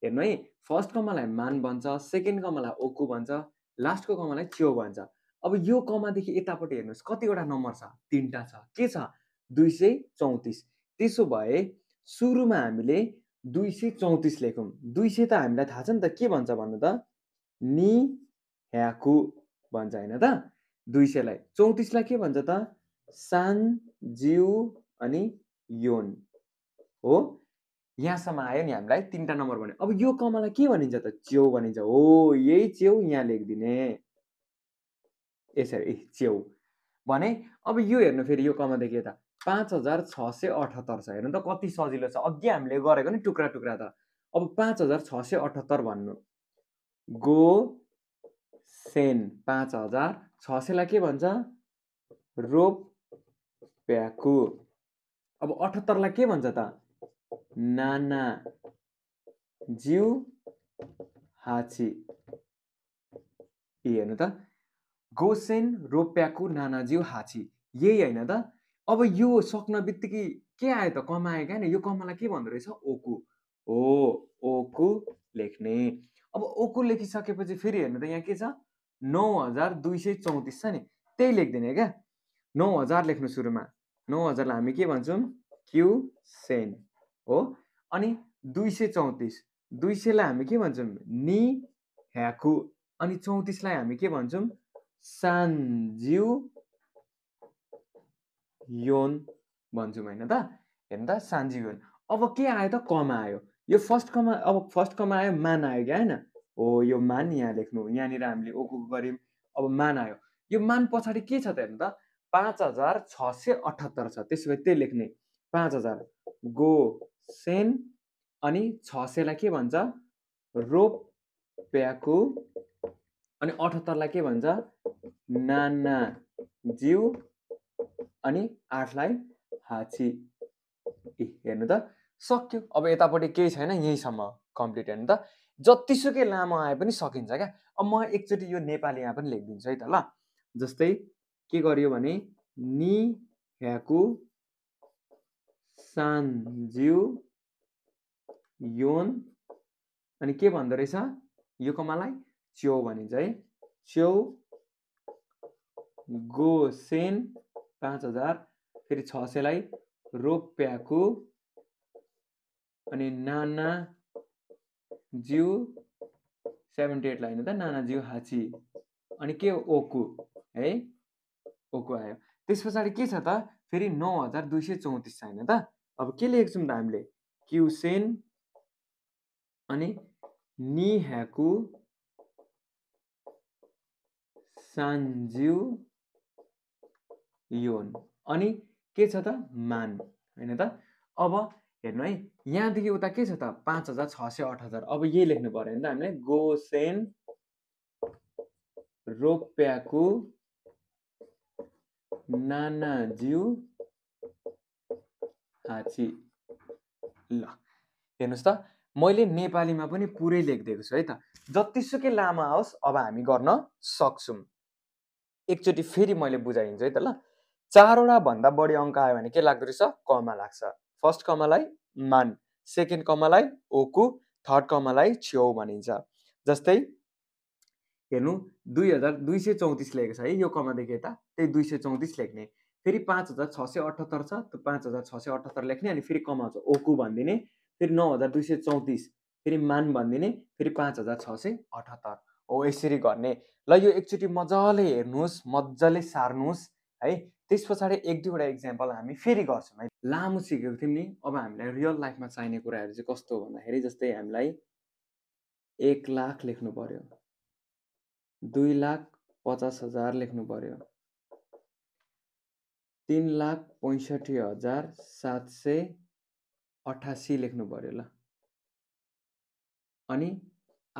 हेर्नु है फर्स्ट कमालाई मान भन्छ सेकेन्ड कमालाई ओकु भन्छ लास्टको कमालाई च्याउ भन्छ अब यो कमादेखि यतापट्टि हेर्नुहोस् कतिवटा नम्बर छ तिनवटा छ के छ दुई सय चौतिस त्यसो भए सुरुमा हामीले दुई सय चौतिस लेखौँ दुई सय त हामीलाई थाहा छ नि त के भन्छ भन्नु त नि ह्याकु भन्छ होइन त दुई सयलाई चौतिसलाई के भन्छ त सान जिउ अनि योन हो यहाँसम्म आयो नि हामीलाई तिनवटा नम्बर भन्यो अब यो कमालाई के भनिन्छ त च्याउ भनिन्छ हो यही च्याउ यहाँ लेखिदिने यसरी च्याउ भने अब यो हेर्नु फेरि यो कमादेखि यता पाँच हजार छ सय अठहत्तर छ हेर्नु त कति सजिलो छ अघि हामीले गरेको नि टुक्रा टुक्रा त अब पाँच हजार छ सय अठहत्तर भन्नु गो सेन पाँच हजार छ सयलाई के भन्छ रोप प्याकु अब अठहत्तरलाई के भन्छ त नाना जिउ हाची ए हेर्नु त गोसेन रोप्याकु जिउ हाची यही होइन त अब यो सक्न बित्तिकै के आयो त कमाए क्या नि यो कमालाई के भन्दो रहेछ ओकु हो ओकु लेख्ने अब ओकु लेखिसकेपछि फेरि हेर्नु त यहाँ के छ नौ हजार दुई सय चौतिस छ नि त्यही लेखिदिने क्या नौ हजार लेख्नु सुरुमा नौ हजारलाई हामी के भन्छौँ क्यु सेन हो अनि दुई सय चौतिस दुई सयलाई हामी के भन्छौँ नि ह्याकु अनि चौतिसलाई हामी के भन्छौँ सान्ज्यु योन भन्छौँ होइन त हेर्नु त योन अब के आयो त कमा आयो यो फर्स्ट कमा अब फर्स्ट कमा आयो मान आयो क्या होइन हो यो मान यहाँ लेख्नु यहाँनिर हामीले ओकु गऱ्यौँ अब मान आयो यो मान पछाडि के छ त हेर्नु त पाँच हजार छ सय अठहत्तर छ त्यसो भए त्यही लेख्ने पाँच हजार गो सेन अनि छ सयलाई के भन्छ प्याकु अनि अठहत्तरलाई के भन्छ नाना जिउ अनि आठलाई हाची ए हेर्नु त सक्यो अब यतापट्टि केही छैन यहीँसम्म कम्प्लिट हेर्नु त जतिसुकै लामो आए पनि सकिन्छ क्या अब म एकचोटि यो नेपालीमा पनि लेखिदिन्छु है त ल जस्तै के गरियो भने नि ह्याकु सान जिउ योन अनि के भन्दो रहेछ यो कमालाई च्याउ भनिन्छ है च्याउ गोसेन पाँच हजार फेरि छ सयलाई रोप्याको अनि नाना जिउ सेभेन्टी एटलाई होइन त नाना जिउ हाची अनि के ओकु है ओकु आयो त्यस पछाडि के छ त फेरि नौ हजार दुई सय चौतिस छ होइन त अब के लेखेको छौँ त हामीले क्युसेन अनि निहाकु सान्जिउ योन अनि के छ त मान होइन त अब हेर्नु है यहाँदेखि उता के छ त पाँच हजार छ सय आठ हजार अब यही लेख्नु पऱ्यो भने त हामीले गोसेन रोप्याकु नानाज्यू हाची ल हेर्नुहोस् त मैले नेपालीमा पनि पुरै लेखिदिएको छु है त जतिसुकै लामा आओस् अब हामी गर्न सक्छौँ एकचोटि फेरि मैले बुझाइदिन्छु है त ल चारवटा भन्दा बढी अङ्क आयो भने के लाग्दो रहेछ कमा लाग्छ फर्स्ट कमालाई मान सेकेन्ड कमालाई ओकु थर्ड कमालाई छेउ भनिन्छ जस्तै हेर्नु दुई हजार दुई सय चौतिस लेखेको छ है यो कमादेखि यता त्यही दुई सय चौतिस लेख्ने फेरि पाँच हजार छ सय अठहत्तर छ त्यो पाँच हजार छ सय अठहत्तर लेख्ने अनि फेरि कमाउँछ ओकु भनिदिने फेरि नौ हजार दुई सय चौतिस फेरि मान भनिदिने फेरि पाँच हजार छ सय अठहत्तर हो यसरी गर्ने ल यो एकचोटि मजाले हेर्नुहोस् मजाले सार्नुहोस् है त्यस पछाडि एक दुईवटा इक्जाम्पल हामी फेरि गर्छौँ है लामो सिकेको थियौँ नि अब हामीलाई रियल लाइफमा चाहिने कुराहरू चाहिँ कस्तो भन्दाखेरि जस्तै हामीलाई एक लाख लेख्नु पऱ्यो दुई लाख पचास हजार लेख्नु पऱ्यो तिन लाख पैँसठी हजार सात सय अठासी लेख्नु पऱ्यो ल अनि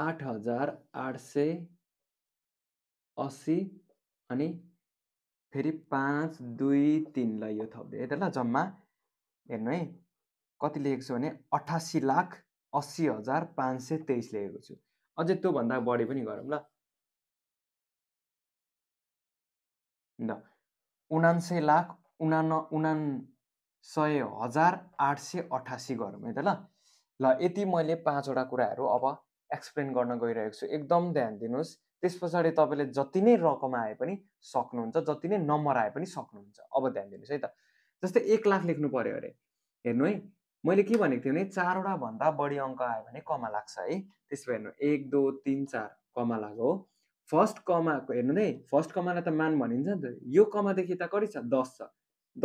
आठ हजार आठ सय असी अनि फेरि पाँच दुई तिनलाई यो थप्दै त ल जम्मा हेर्नु है कति लेखेको छु भने अठासी लाख अस्सी हजार पाँच सय तेइस लेखेको छु अझै त्योभन्दा बढी पनि गरौँ ल ल उनान्सय लाख उनान उना सय हजार आठ सय अठासी गरौँ है त ल ल यति मैले पाँचवटा कुराहरू अब एक्सप्लेन गर्न गइरहेको छु एकदम ध्यान दिनुहोस् त्यस पछाडि तपाईँले जति नै रकम आए पनि सक्नुहुन्छ जति नै नम्बर आए पनि सक्नुहुन्छ अब ध्यान दिनुहोस् है त जस्तै एक लाख लेख्नु पऱ्यो अरे हेर्नु है मैले के भनेको थिएँ भने चारवटा भन्दा बढी अङ्क आयो भने कमा लाग्छ है त्यसो भए हेर्नु एक दो तिन चार कमा लाग हो फर्स्ट कमा हेर्नु है फर्स्ट कमालाई त मान भनिन्छ नि त यो कमादेखि त कति छ दस छ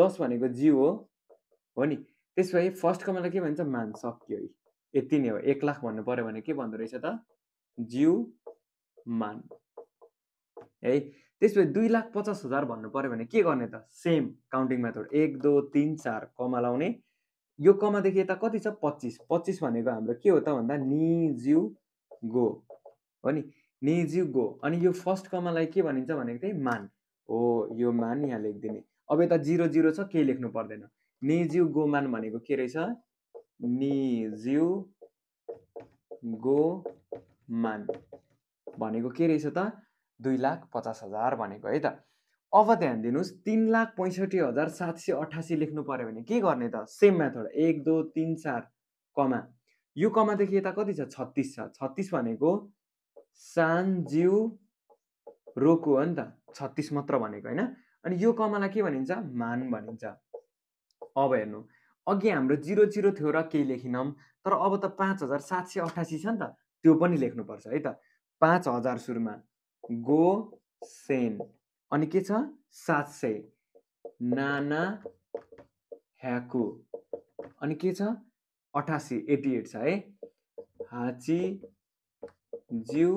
दस भनेको जिउ हो नि त्यसो भए फर्स्ट कमालाई के भन्छ मान सक्यो है यति नै हो एक लाख भन्नु पऱ्यो भने के भन्दो रहेछ त जिउ मान है त्यसपछि दुई लाख पचास हजार भन्नु पऱ्यो भने के गर्ने त सेम काउन्टिङ मेथड एक दो तिन चार कमा लाउने यो कमादेखि यता कति छ पच्चिस पच्चिस भनेको हाम्रो के हो त भन्दा निज्यु गो हो नि निज्यु गो अनि यो फर्स्ट कमालाई के भनिन्छ भनेको चाहिँ मान हो यो मान यहाँ लेखिदिने अब यता जिरो जिरो छ केही लेख्नु पर्दैन निज्यु गो मान भनेको के रहेछ निज्यु गो मान भनेको के रहेछ त दुई लाख पचास हजार भनेको है त अब ध्यान दिनुहोस् तिन लाख पैँसठी हजार सात सय अठासी लेख्नु पऱ्यो भने के गर्ने त सेम मेथड एक दो तिन चार कमा यो कमादेखि यता कति छ छत्तिस छ छत्तिस भनेको सान जिउ रोको हो नि त छत्तिस मात्र भनेको होइन अनि यो कमालाई के भनिन्छ मान भनिन्छ अब हेर्नु अघि हाम्रो जिरो जिरो थियो र केही लेखिनौँ तर अब त पाँच हजार सात सय अठासी छ नि त त्यो पनि लेख्नुपर्छ है त पाँच हजार सुरुमा गो सेन अनि के छ सात सय नाना ह्याकु अनि के छ अठासी एटी एट छ है हाची जिउ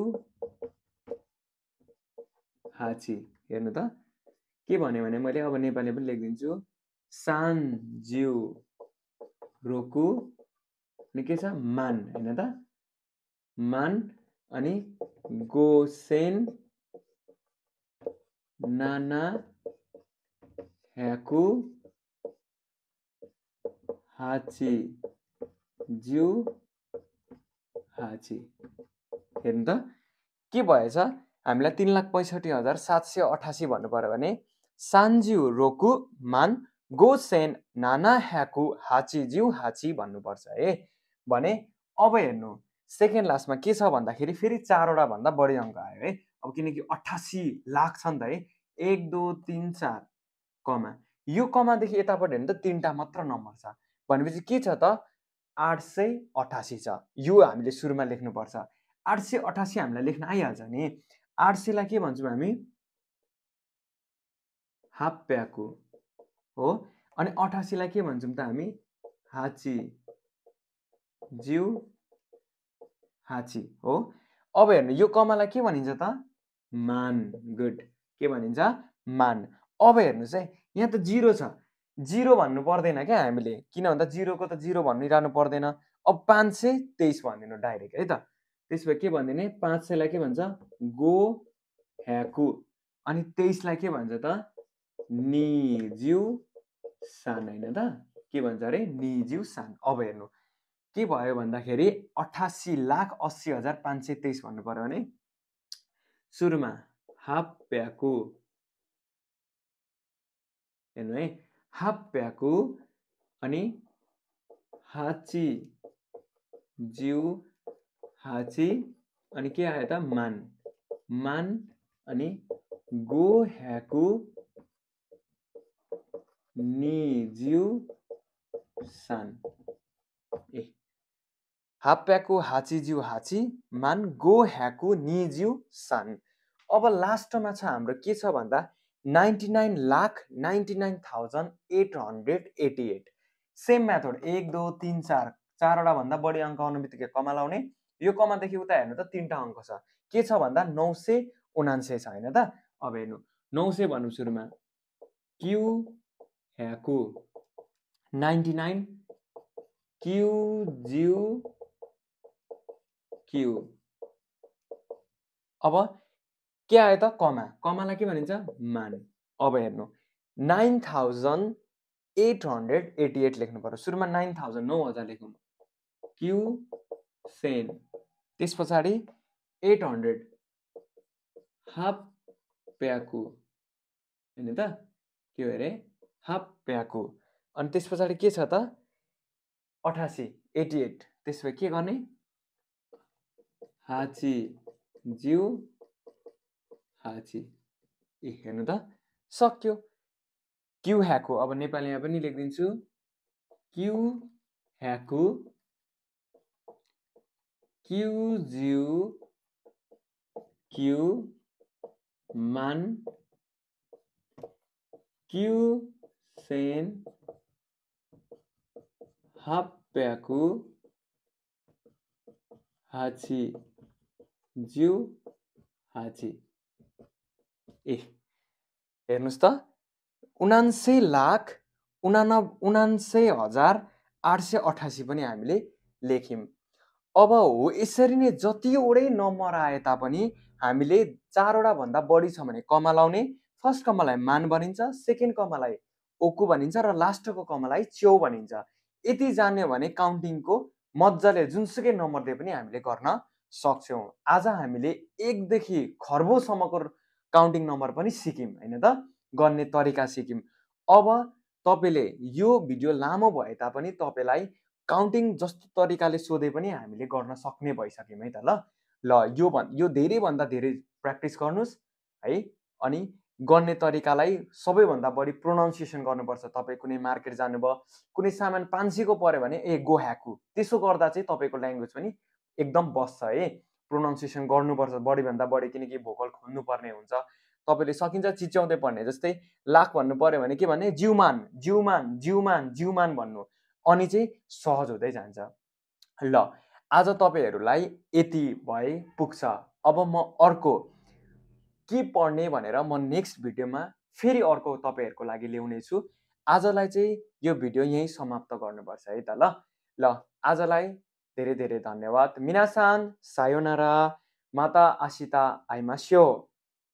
हाची हेर्नु त के भन्यो भने मैले अब नेपाली पनि लेखिदिन्छु सान जिउ रोकु अनि के छ मान होइन त मान अनि गोसेन नाना ह्याकु हाची ज्यू हाची हेर्नु त के भएछ हामीलाई तिन लाख पैँसठी हजार सात सय अठासी भन्नु पऱ्यो भने सान्ज्यु रोकु मान गोसेन नाना ह्याकु हाची ज्यू हाची भन्नुपर्छ है भने अब हेर्नु सेकेन्ड लास्टमा के छ भन्दाखेरि फेरि चारवटा भन्दा बढी अङ्क आयो है अब किनकि अठासी लाख छ नि त है एक दुई तिन चार कमा यो कमादेखि यतापट्टि हेर्नु त तिनवटा मात्र नम्बर छ भनेपछि के छ त आठ सय अठासी छ यो हामीले सुरुमा लेख्नुपर्छ आठ सय अठासी हामीलाई लेख्न आइहाल्छ नि आठ सयलाई के भन्छौँ हामी हाफ हो अनि अठासीलाई के भन्छौँ त हामी हाची जिउ हाँची हो अब हेर्नु यो कमालाई के भनिन्छ त मान गुड के भनिन्छ मान अब हेर्नुहोस् है यहाँ त जिरो छ जिरो भन्नु पर्दैन क्या हामीले किन भन्दा जिरोको त जिरो भनिरहनु पर्दैन अब पाँच सय तेइस भनिदिनु डाइरेक्ट है त त्यसो भए के भनिदिने पाँच सयलाई के भन्छ गो ह्याकु अनि तेइसलाई के भन्छ त निज्यू सान होइन त के भन्छ अरे निज्यु सान अब हेर्नु के भयो भन्दाखेरि अठासी लाख अस्सी हजार पाँच सय तेइस भन्नु पऱ्यो भने सुरुमा हाफ प्याकु हेर्नु है हाफ प्याकु अनि हाची जिउ हाची अनि के आयो त मान मान अनि गो ह्याकु नि जिउ सान ए हाप्याको हाचीज्यू हाची मान गो ह्याको निज्यू सान अब लास्टमा छ हाम्रो के छ भन्दा ninety nine lakh ninety nine thousand eight hundred eighty eight same method एक दो तिन चार चारवटा भन्दा बढी अङ्क आउने बित्तिकै कमा लाउने यो कमादेखि उता हेर्नु त तिनवटा अङ्क छ के छ भन्दा नौ सय उनान्सय छ होइन त अब हेर्नु नौ सय भनौँ सुरुमा क्यु ह्याकु नाइन्टी नाइन क्यु जिउ क्यु अब के आयो त कमा कमालाई के भनिन्छ मान अब हेर्नु nine thousand eight hundred eighty eight लेख्नु पऱ्यो सुरुमा नाइन थाउजन्ड नौ हजार लेखौँ क्यु सेन त्यस पछाडि एट हन्ड्रेड हाफ प्याकु होइन त के हो अरे हाफ प्याकु अनि त्यस पछाडि के छ त अठासी एटी एट त्यसो भए के गर्ने हाची जिउ हाची ए हेर्नु त सक्यो क्यु ह्याकु अब नेपालीमा पनि लेखिदिन्छु क्यु ह्याकु क्यु जिउ क्यु मान क्यु सेन हाप्याकु हाची जिउ हाजी ए हेर्नुहोस् त उनान्सय लाख उनान उनान्सय हजार आठ सय अठासी पनि हामीले लेख्यौँ अब हो यसरी नै जतिवटै नम्बर आए तापनि हामीले चारवटा भन्दा बढी छ भने कमा लाउने फर्स्ट कमालाई मान भनिन्छ सेकेन्ड कमालाई ओकु भनिन्छ र लास्टको कमालाई च्याउ भनिन्छ यति जान्यो भने काउन्टिङको मजाले जुनसुकै नम्बर दिए पनि हामीले गर्न सक्छौँ आज हामीले एकदेखि खर्बौँसम्मको काउन्टिङ नम्बर पनि सिक्यौँ होइन त गर्ने तरिका सिक्यौँ अब तपाईँले यो भिडियो लामो भए तापनि तपाईँलाई काउन्टिङ जस्तो तरिकाले सोधे पनि हामीले गर्न सक्ने भइसक्यौँ है त ल ल यो भन् यो धेरैभन्दा धेरै प्र्याक्टिस गर्नुहोस् है अनि गर्ने तरिकालाई सबैभन्दा बढी प्रोनाउन्सिएसन गर्नुपर्छ तपाईँ कुनै मार्केट जानुभयो कुनै सामान पाँच सयको पऱ्यो भने ए गो ह्याकु त्यसो गर्दा चाहिँ तपाईँको ल्याङ्ग्वेज पनि एकदम बस्छ है प्रोनाउन्सिएसन गर्नुपर्छ बढीभन्दा बढी किनकि भोकल खोल्नुपर्ने हुन्छ तपाईँले सकिन्छ चिच्याउँदै पर्ने जस्तै लाख भन्नु पऱ्यो भने के भने जिउमान जिउमान जिउमान जिउमान भन्नु अनि चाहिँ सहज हुँदै जान्छ ल आज तपाईँहरूलाई यति भए पुग्छ अब म अर्को के पढ्ने भनेर म नेक्स्ट भिडियोमा फेरि अर्को तपाईँहरूको लागि ल्याउने छु आजलाई चाहिँ यो भिडियो यहीँ समाप्त गर्नुपर्छ है त ल ल आजलाई デレデレ、ダメワ。皆さん、さよなら。また明日会いましょう。